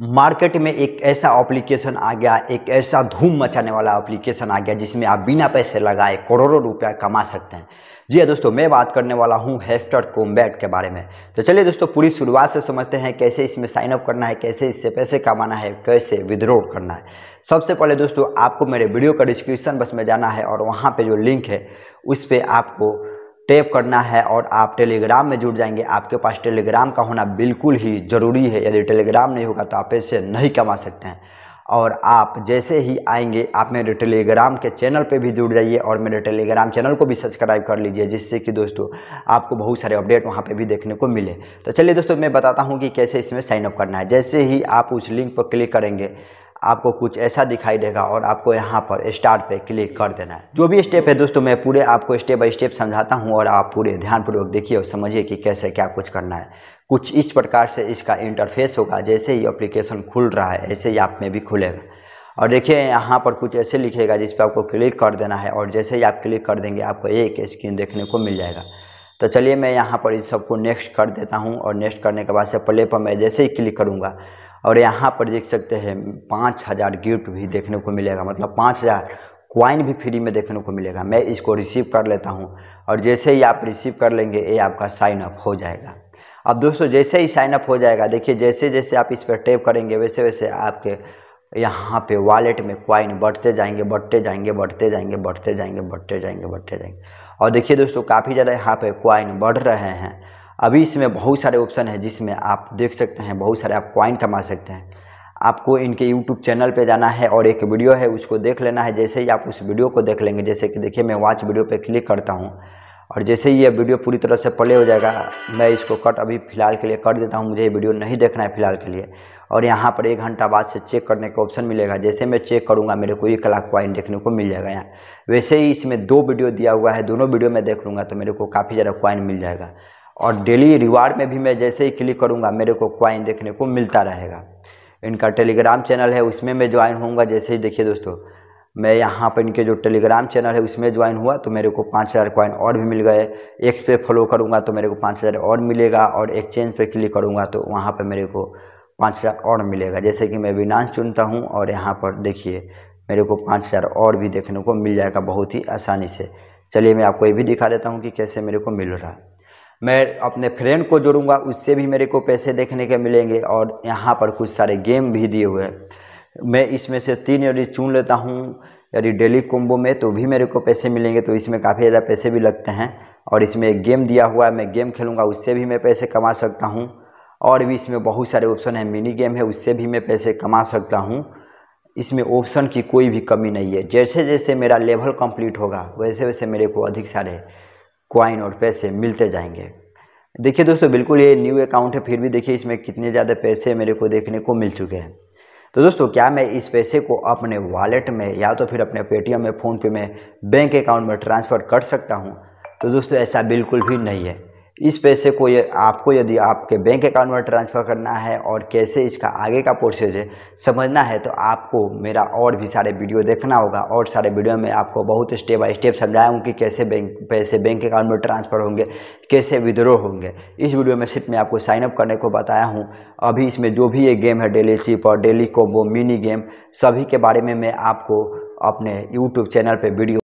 market में एक ऐसा एप्लीकेशन आ गया एक ऐसा धूम मचाने वाला एप्लीकेशन आ गया जिसमें आप बिना पैसे लगाए करोड़ों रुपया कमा सकते हैं जी हाँ दोस्तों मैं बात करने वाला हूँ हेफ्टर कॉम्बैट के बारे में तो चलिए दोस्तों पूरी शुरुआत से समझते हैं कैसे इसमें साइन अप करना है कैसे इससे पैसे कमाना है कैसे विद्रोल करना है सबसे पहले दोस्तों आपको मेरे वीडियो का डिस्क्रिप्शन बस में जाना है और वहाँ पर जो लिंक है उस पर आपको टैप करना है और आप टेलीग्राम में जुड़ जाएंगे आपके पास टेलीग्राम का होना बिल्कुल ही ज़रूरी है यदि टेलीग्राम नहीं होगा तो आप पैसे नहीं कमा सकते हैं और आप जैसे ही आएंगे आप मेरे टेलीग्राम के चैनल पे भी जुड़ जाइए और मेरे टेलीग्राम चैनल को भी सब्सक्राइब कर लीजिए जिससे कि दोस्तों आपको बहुत सारे अपडेट वहाँ पे भी देखने को मिले तो चलिए दोस्तों मैं बताता हूँ कि कैसे इसमें साइनअप करना है जैसे ही आप उस लिंक पर क्लिक करेंगे आपको कुछ ऐसा दिखाई देगा और आपको यहाँ पर स्टार्ट पे क्लिक कर देना है जो भी स्टेप है दोस्तों मैं पूरे आपको स्टेप बाय स्टेप समझाता हूँ और आप पूरे ध्यानपूर्वक देखिए और समझिए कि कैसे क्या कुछ करना है कुछ इस प्रकार से इसका इंटरफेस होगा जैसे ही अप्लीकेशन खुल रहा है ऐसे ही आप में भी खुलेगा और देखिए यहाँ पर कुछ ऐसे लिखेगा जिस पर आपको क्लिक कर देना है और जैसे ही आप क्लिक कर देंगे आपको एक स्क्रीन देखने को मिल जाएगा तो चलिए मैं यहाँ पर इस सबको नेक्स्ट कर देता हूँ और नेक्स्ट करने के बाद से प्ले पर मैं जैसे ही क्लिक करूँगा और यहाँ पर देख सकते हैं पाँच हज़ार गिफ्ट भी देखने को मिलेगा मतलब पाँच हज़ार क्वाइन भी फ्री में देखने को मिलेगा मैं इसको रिसीव कर लेता हूँ और जैसे ही आप रिसीव कर लेंगे ये आपका साइन अप हो जाएगा अब दोस्तों जैसे ही साइन अप हो जाएगा देखिए जैसे जैसे आप इस पर टैप करेंगे वैसे वैसे आपके यहाँ पे वॉलेट में क्वाइन बढ़ते जाएंगे बढ़ते जाएंगे बढ़ते जाएंगे बढ़ते जाएंगे बढ़ते जाएंगे बढ़ते जाएंगे और देखिए दोस्तों काफ़ी ज़्यादा यहाँ पे क्वाइन बढ़ रहे हैं अभी इसमें बहुत सारे ऑप्शन हैं जिसमें आप देख सकते हैं बहुत सारे आप कॉइन कमा सकते हैं आपको इनके यूट्यूब चैनल पे जाना है और एक वीडियो है उसको देख लेना है जैसे ही आप उस वीडियो को देख लेंगे जैसे कि देखिए मैं वॉच वीडियो पे क्लिक करता हूँ और जैसे ही ये वीडियो पूरी तरह से प्ले हो जाएगा मैं इसको कट अभी फ़िलहाल के लिए कर देता हूँ मुझे ये वीडियो नहीं देखना है फ़िलहाल के लिए और यहाँ पर एक घंटा बाद से चेक करने का ऑप्शन मिलेगा जैसे मैं चेक करूँगा मेरे को एक लाख क्वाइन देखने को मिल जाएगा यहाँ वैसे ही इसमें दो वीडियो दिया हुआ है दोनों वीडियो में देख लूँगा तो मेरे को काफ़ी ज़्यादा कॉइन मिल जाएगा और डेली रिवार्ड में भी मैं जैसे ही क्लिक करूँगा मेरे को क्वाइन देखने को मिलता रहेगा इनका टेलीग्राम चैनल है उसमें मैं ज्वाइन होऊंगा जैसे ही देखिए दोस्तों मैं यहाँ पर इनके जो टेलीग्राम चैनल है उसमें ज्वाइन हुआ तो मेरे को पाँच हज़ार कॉइन और भी मिल गए एक्स पे फॉलो करूँगा तो मेरे को पाँच हज़ार और मिलेगा और एक्सचेंज पर क्लिक करूँगा तो वहाँ पर मेरे को पाँच हज़ार और मिलेगा जैसे कि मैं विनाश चुनता हूँ और यहाँ पर देखिए मेरे को पाँच हज़ार और भी देखने को मिल जाएगा बहुत ही आसानी से चलिए मैं आपको ये भी दिखा देता हूँ कि कैसे मेरे को मिल रहा है मैं अपने फ्रेंड को जोड़ूंगा उससे भी मेरे को पैसे देखने के मिलेंगे और यहाँ पर कुछ सारे गेम भी दिए हुए हैं मैं इसमें से तीन यदि चुन लेता हूँ यदि डेली कोम्बो में तो भी मेरे को पैसे मिलेंगे तो इसमें काफ़ी ज़्यादा पैसे भी लगते हैं और इसमें एक गेम दिया हुआ है मैं गेम खेलूँगा उससे भी मैं पैसे कमा सकता हूँ और भी इसमें बहुत सारे ऑप्शन हैं मिनी गेम है उससे भी मैं पैसे कमा सकता हूँ इसमें ऑप्शन की कोई भी कमी नहीं है जैसे जैसे मेरा लेवल कंप्लीट होगा वैसे वैसे मेरे को अधिक सारे क्वाइन और पैसे मिलते जाएंगे देखिए दोस्तों बिल्कुल ये न्यू अकाउंट है फिर भी देखिए इसमें कितने ज़्यादा पैसे मेरे को देखने को मिल चुके हैं तो दोस्तों क्या मैं इस पैसे को अपने वॉलेट में या तो फिर अपने पेटीएम में फ़ोनपे में बैंक अकाउंट में ट्रांसफ़र कर सकता हूँ तो दोस्तों ऐसा बिल्कुल भी नहीं है इस पैसे को ये आपको यदि आपके बैंक अकाउंट में ट्रांसफ़र करना है और कैसे इसका आगे का प्रोसेस है समझना है तो आपको मेरा और भी सारे वीडियो देखना होगा और सारे वीडियो में आपको बहुत स्टेप बाय स्टेप समझाया हूँ कि कैसे बैंक पैसे बैंक अकाउंट में ट्रांसफ़र होंगे कैसे विद्रो होंगे इस वीडियो में सिर्फ मैं आपको साइनअप करने को बताया हूँ अभी इसमें जो भी ये गेम है डेली चिप और डेली कोम्बो मिनी गेम सभी के बारे में मैं आपको अपने यूट्यूब चैनल पर वीडियो